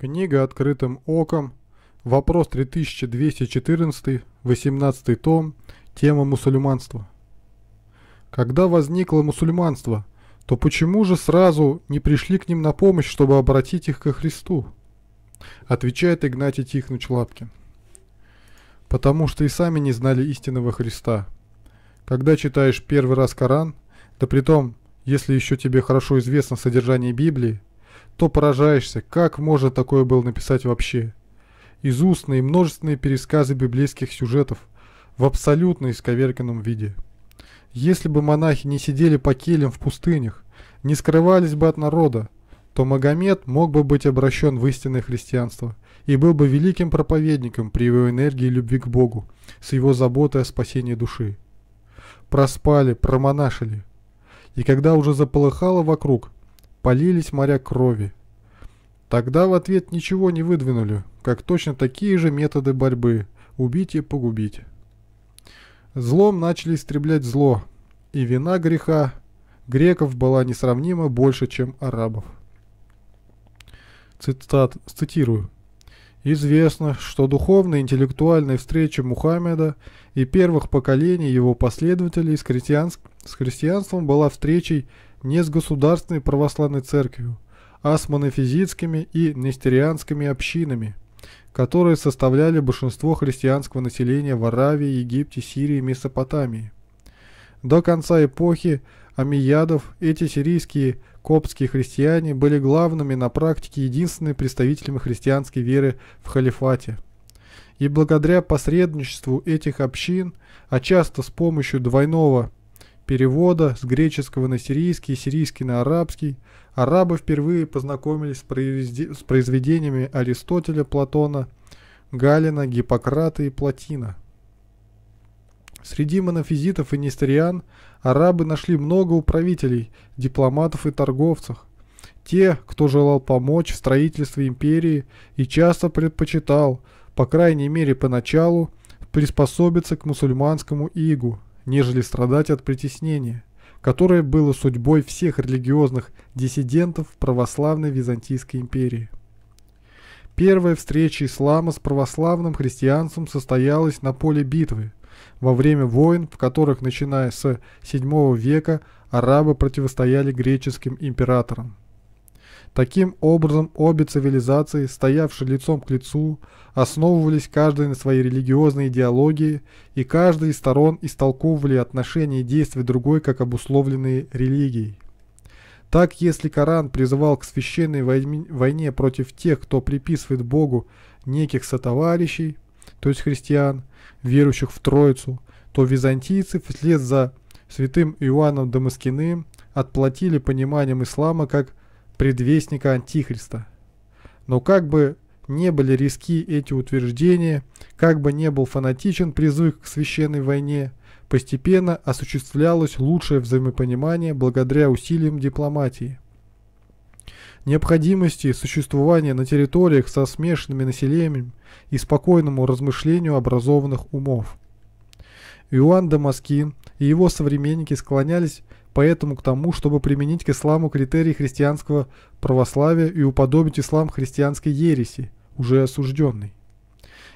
Книга «Открытым оком», вопрос 3214, 18 том, тема мусульманства. Когда возникло мусульманство, то почему же сразу не пришли к ним на помощь, чтобы обратить их ко Христу? Отвечает Игнатий Тихонович Лапкин. Потому что и сами не знали истинного Христа. Когда читаешь первый раз Коран, да том, если еще тебе хорошо известно содержание Библии, то поражаешься, как можно такое было написать вообще. Из устные множественные пересказы библейских сюжетов в абсолютно исковерканном виде. Если бы монахи не сидели по келям в пустынях, не скрывались бы от народа, то Магомед мог бы быть обращен в истинное христианство и был бы великим проповедником при его энергии и любви к Богу, с его заботой о спасении души. Проспали, промонашили. И когда уже заполыхало вокруг, полились моря крови. Тогда в ответ ничего не выдвинули, как точно такие же методы борьбы – убить и погубить. Злом начали истреблять зло, и вина греха греков была несравнимо больше, чем арабов. Цитат, цитирую. Известно, что духовная интеллектуальная встречи Мухаммеда и первых поколений его последователей с, крестьянск с христианством была встречей не с государственной православной церковью, а с монофизитскими и нестерианскими общинами, которые составляли большинство христианского населения в Аравии, Египте, Сирии и Месопотамии. До конца эпохи амиядов эти сирийские коптские христиане были главными на практике единственными представителями христианской веры в халифате. И благодаря посредничеству этих общин, а часто с помощью двойного перевода с греческого на сирийский, сирийский на арабский, арабы впервые познакомились с произведениями Аристотеля, Платона, Галина, Гиппократа и Платина. Среди монофизитов и нестериан арабы нашли много управителей, дипломатов и торговцев. Те, кто желал помочь в строительстве империи и часто предпочитал, по крайней мере поначалу, приспособиться к мусульманскому игу – нежели страдать от притеснения, которое было судьбой всех религиозных диссидентов православной Византийской империи. Первая встреча ислама с православным христианством состоялась на поле битвы, во время войн, в которых, начиная с VII века, арабы противостояли греческим императорам. Таким образом, обе цивилизации, стоявшие лицом к лицу, основывались каждая на своей религиозной идеологии, и каждая из сторон истолковывали отношения и действия другой как обусловленные религией. Так, если Коран призывал к священной войне против тех, кто приписывает Богу неких сотоварищей, то есть христиан, верующих в Троицу, то византийцы вслед за святым Иоанном Дамаскиным отплатили пониманием ислама как предвестника Антихриста. Но как бы не были риски эти утверждения, как бы не был фанатичен призыв к священной войне, постепенно осуществлялось лучшее взаимопонимание благодаря усилиям дипломатии. Необходимости существования на территориях со смешанными населениями и спокойному размышлению образованных умов. Иоанн Дамаскин и его современники склонялись поэтому к тому, чтобы применить к исламу критерии христианского православия и уподобить ислам христианской ереси, уже осужденной.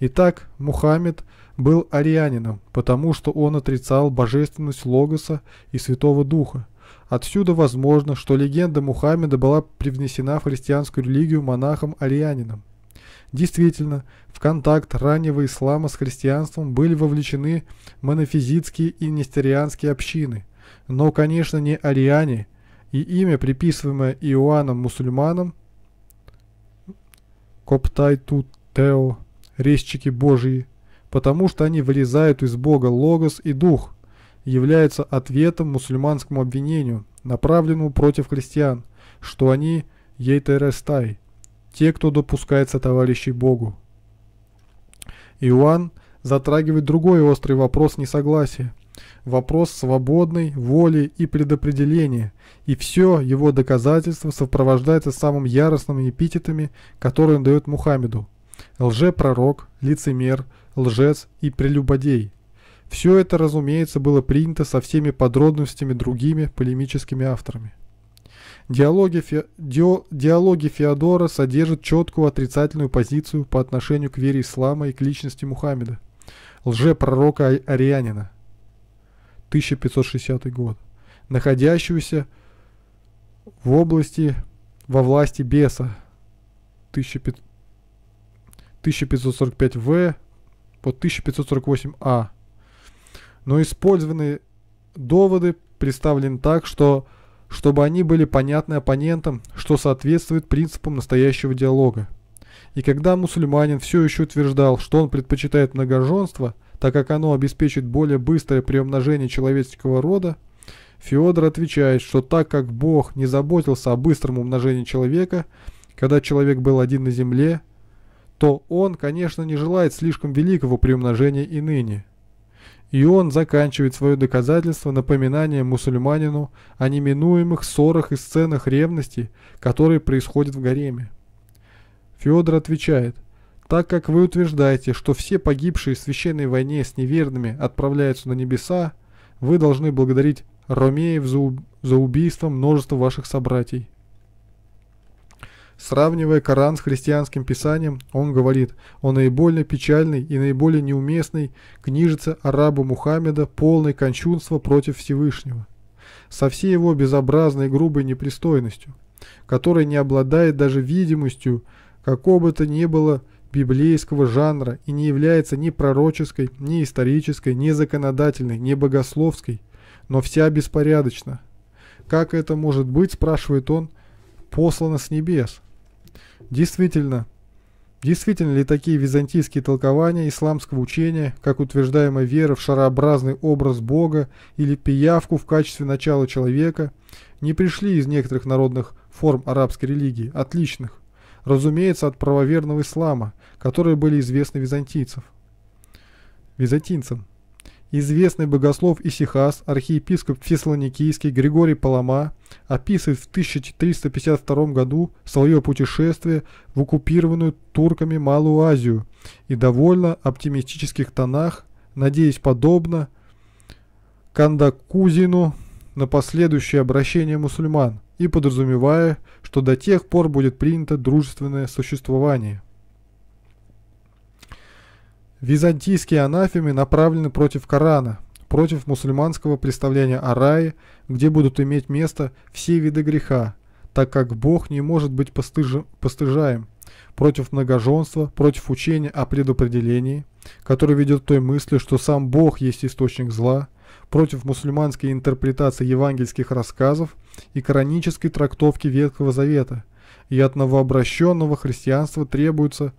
Итак, Мухаммед был арианином, потому что он отрицал божественность Логоса и Святого Духа. Отсюда возможно, что легенда Мухаммеда была привнесена в христианскую религию монахом-арианином. Действительно, в контакт раннего ислама с христианством были вовлечены монофизитские и нестерианские общины – но, конечно, не ариане, и имя, приписываемое Иоанном мусульманам, Коптайту Тео, резчики Божьи, потому что они вылезают из Бога Логос и Дух, является ответом мусульманскому обвинению, направленному против христиан, что они Ейтерестай, те, кто допускается товарищей Богу. Иоанн затрагивает другой острый вопрос несогласия – Вопрос свободной воли и предопределения, и все его доказательство сопровождается самыми яростными эпитетами, которые он дает Мухаммеду. Лжепророк, лицемер, лжец и прелюбодей. Все это, разумеется, было принято со всеми подробностями другими полемическими авторами. Диалоги, Фе... Дио... Диалоги Феодора содержат четкую отрицательную позицию по отношению к вере ислама и к личности Мухаммеда, лжепророка Арианина. 1560 год, находящегося в области во власти беса 1545В по 1548А. Но использованные доводы представлены так, что чтобы они были понятны оппонентам, что соответствует принципам настоящего диалога. И когда мусульманин все еще утверждал, что он предпочитает многоженство – так как оно обеспечит более быстрое приумножение человеческого рода, Феодор отвечает, что так как Бог не заботился о быстром умножении человека, когда человек был один на земле, то он, конечно, не желает слишком великого приумножения и ныне. И он заканчивает свое доказательство напоминанием мусульманину о неминуемых ссорах и сценах ревности, которые происходят в гареме. Феодор отвечает, так как вы утверждаете, что все погибшие в священной войне с неверными отправляются на небеса, вы должны благодарить Ромеев за, уб... за убийство множества ваших собратьев. Сравнивая Коран с христианским писанием, он говорит о наиболее печальной и наиболее неуместной книжице араба Мухаммеда, полной кончунства против Всевышнего, со всей его безобразной грубой непристойностью, которая не обладает даже видимостью какого бы то ни было библейского жанра и не является ни пророческой, ни исторической, ни законодательной, ни богословской, но вся беспорядочна. Как это может быть, спрашивает он, послано с небес? Действительно, Действительно ли такие византийские толкования исламского учения, как утверждаемая вера в шарообразный образ Бога или пиявку в качестве начала человека, не пришли из некоторых народных форм арабской религии, отличных, разумеется, от правоверного ислама, которые были известны византийцев. Византийцам. Известный богослов Исихас, архиепископ Фессалоникийский Григорий Палама описывает в 1352 году свое путешествие в оккупированную турками Малую Азию и довольно оптимистических тонах, надеясь подобно Кандакузину на последующее обращение мусульман – и подразумевая, что до тех пор будет принято дружественное существование. Византийские анафемы направлены против Корана, против мусульманского представления о рае, где будут иметь место все виды греха, так как Бог не может быть постыжи, постыжаем, против многоженства, против учения о предопределении, которое ведет к той мысли, что сам Бог есть источник зла, против мусульманской интерпретации евангельских рассказов и коранической трактовки Ветхого Завета, и от новообращенного христианства требуется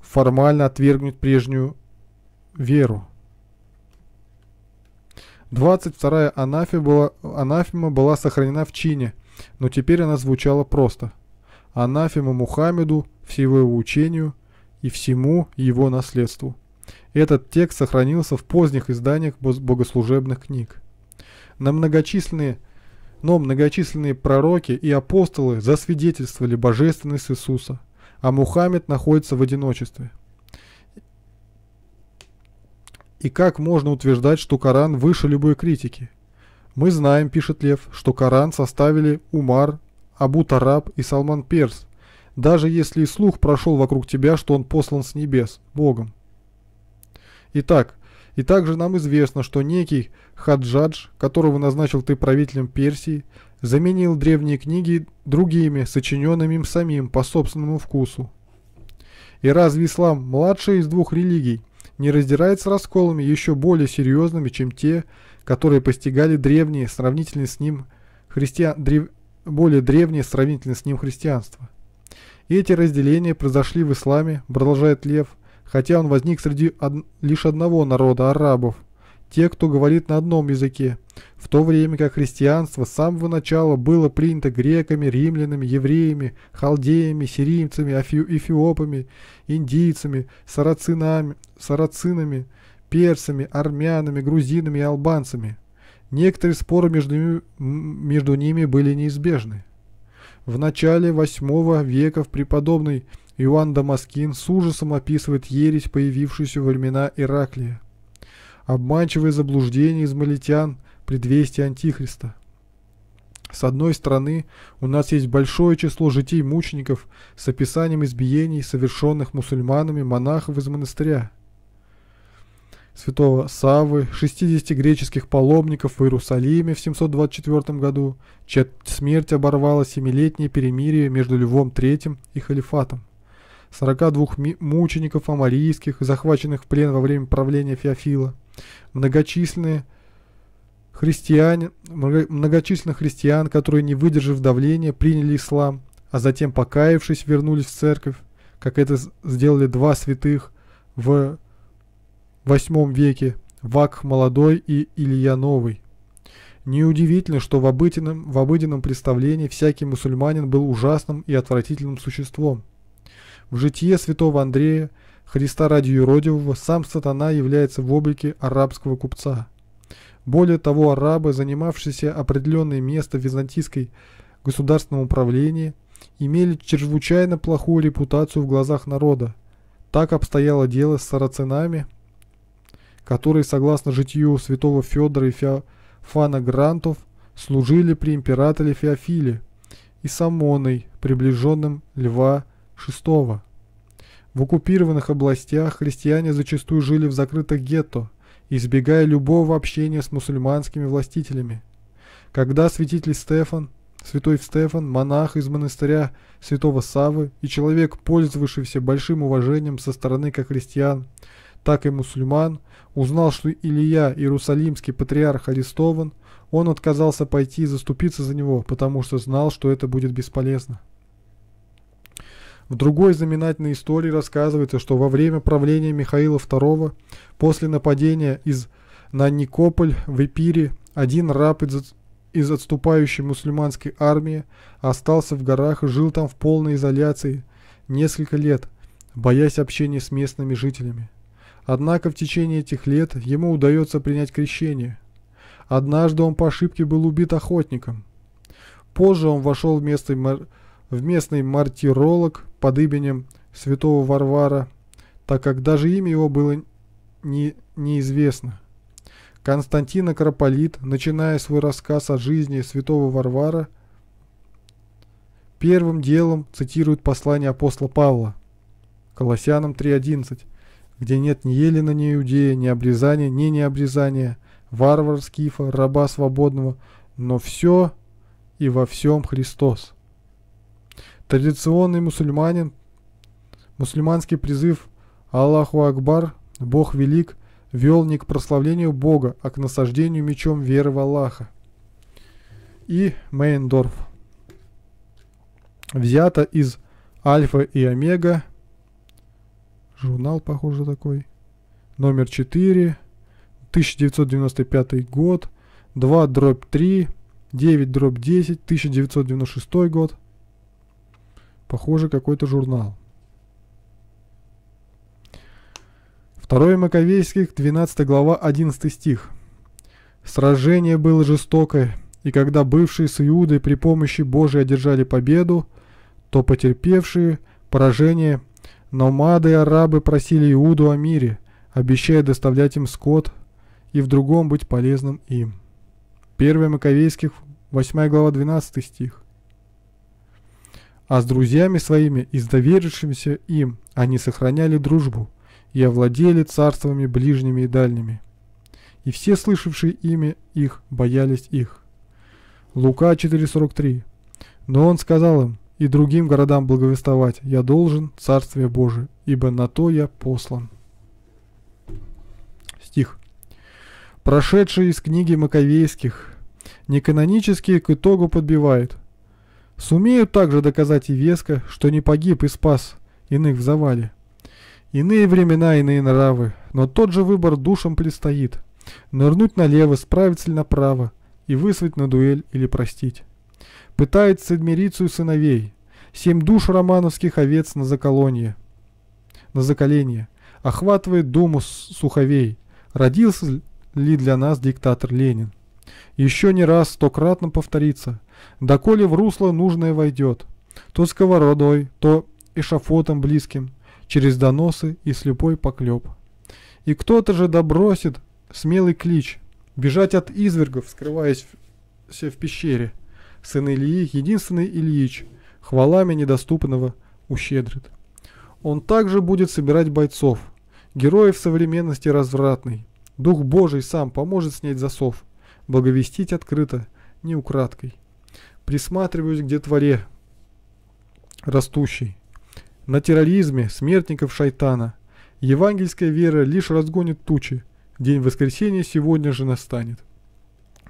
формально отвергнуть прежнюю веру. 22-я анафема была, анафема была сохранена в чине, но теперь она звучала просто. Анафема Мухаммеду, всего его учению и всему его наследству. Этот текст сохранился в поздних изданиях богослужебных книг. На многочисленные, но многочисленные пророки и апостолы засвидетельствовали божественность Иисуса, а Мухаммед находится в одиночестве. И как можно утверждать, что Коран выше любой критики? Мы знаем, пишет Лев, что Коран составили Умар, Абу Тараб и Салман Перс, даже если и слух прошел вокруг тебя, что он послан с небес, Богом. Итак, и также нам известно, что некий Хаджадж, которого назначил ты правителем Персии, заменил древние книги другими, сочиненными им самим по собственному вкусу. И разве ислам, младшая из двух религий, не раздирается расколами еще более серьезными, чем те, которые постигали древние, сравнительно с ним христиан... древ... более древние, сравнительно с ним христианство? И эти разделения произошли в исламе, продолжает Лев, – хотя он возник среди од лишь одного народа – арабов, те, кто говорит на одном языке, в то время как христианство с самого начала было принято греками, римлянами, евреями, халдеями, сирийцами, эфиопами, индийцами, сарацинами, сарацинами, персами, армянами, грузинами и албанцами. Некоторые споры между ними, между ними были неизбежны. В начале VIII века в преподобной Иоанн Дамаскин с ужасом описывает ересь, появившуюся во времена Ираклия. Обманчивое заблуждение измалитян – предвестие Антихриста. С одной стороны, у нас есть большое число житий мучеников с описанием избиений, совершенных мусульманами монахов из монастыря. Святого Савы, 60 греческих паломников в Иерусалиме в 724 году, чья смерть оборвала семилетнее перемирие между Львом III и халифатом. 42 мучеников амарийских, захваченных в плен во время правления Феофила, многочисленные христиане, многочисленных христиан, которые, не выдержав давления, приняли ислам, а затем, покаявшись, вернулись в церковь, как это сделали два святых в VIII веке, Вак Молодой и Илья Новый. Неудивительно, что в обыденном, в обыденном представлении всякий мусульманин был ужасным и отвратительным существом, в житии святого Андрея, Христа ради юродивого, сам сатана является в облике арабского купца. Более того, арабы, занимавшиеся определенное место в византийской государственном управлении, имели чрезвычайно плохую репутацию в глазах народа. Так обстояло дело с сарацинами, которые, согласно житию святого Федора и Феофана Грантов, служили при императоре Феофиле и Самоной, приближенным Льва Феофиле. Шестого. В оккупированных областях христиане зачастую жили в закрытых гетто, избегая любого общения с мусульманскими властителями. Когда святитель Стефан, святой Стефан, монах из монастыря святого Савы и человек, пользовавшийся большим уважением со стороны как христиан, так и мусульман, узнал, что Илья, иерусалимский патриарх, арестован, он отказался пойти и заступиться за него, потому что знал, что это будет бесполезно. В другой знаменательной истории рассказывается, что во время правления Михаила II, после нападения из на Никополь в Эпире, один раб из, из отступающей мусульманской армии остался в горах и жил там в полной изоляции несколько лет, боясь общения с местными жителями. Однако в течение этих лет ему удается принять крещение. Однажды он по ошибке был убит охотником. Позже он вошел в местный, мар... в местный мартиролог под именем святого Варвара, так как даже имя его было не, неизвестно. Константин Акрополит, начиная свой рассказ о жизни святого Варвара, первым делом цитирует послание апостола Павла, Колоссянам 3.11, где нет ни елена, ни иудея, ни обрезания, ни необрезания, варвар, скифа, раба свободного, но все и во всем Христос. Традиционный мусульманин, мусульманский призыв «Аллаху Акбар», «Бог велик», вел не к прославлению Бога, а к насаждению мечом веры в Аллаха. И Мейндорф. Взято из Альфа и Омега. Журнал, похоже, такой. Номер 4. 1995 год. 2 дробь 3. 9 дробь 10. 1996 год. Похоже, какой-то журнал. Второе Маковейских, 12 глава, 11 стих. «Сражение было жестокое, и когда бывшие с Иудой при помощи Божией одержали победу, то потерпевшие поражение, номады и арабы просили Иуду о мире, обещая доставлять им скот и в другом быть полезным им». 1 Маковейских, 8 глава, 12 стих а с друзьями своими и с доверившимися им они сохраняли дружбу и овладели царствами ближними и дальними. И все слышавшие имя их боялись их. Лука 4.43 Но он сказал им, и другим городам благовествовать я должен Царствие Божие, ибо на то я послан. Стих. Прошедший из книги Маковейских, неканонические к итогу подбивает, Сумеют также доказать и Веска, что не погиб и спас иных в завале. Иные времена, иные нравы, но тот же выбор душам предстоит. Нырнуть налево, справиться ли направо, и вызвать на дуэль или простить. Пытает Седмирицию сыновей, семь душ романовских овец на заколонье. На заколение. Охватывает думу суховей. Родился ли для нас диктатор Ленин? Еще не раз стократно повторится – Доколе в русло нужное войдет, то сковородой, то эшафотом близким, через доносы и слепой поклеп. И кто-то же добросит смелый клич, бежать от извергов, скрываясь в, все в пещере. Сын Ильи, единственный Ильич, хвалами недоступного ущедрит. Он также будет собирать бойцов, героев современности развратной. Дух Божий сам поможет снять засов, благовестить открыто, не украдкой. Присматриваюсь где творе растущий. На терроризме смертников шайтана. Евангельская вера лишь разгонит тучи. День воскресения сегодня же настанет.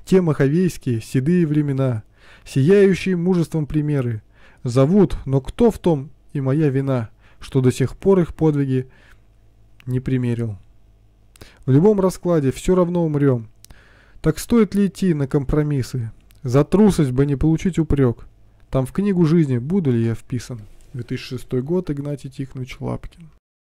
Те маховейские, седые времена, сияющие мужеством примеры, зовут, но кто в том и моя вина, что до сих пор их подвиги не примерил. В любом раскладе все равно умрем. Так стоит ли идти на компромиссы? За трусость бы не получить упрек. Там в книгу жизни буду ли я вписан. 2006 год, Игнатий Тихонович Лапкин.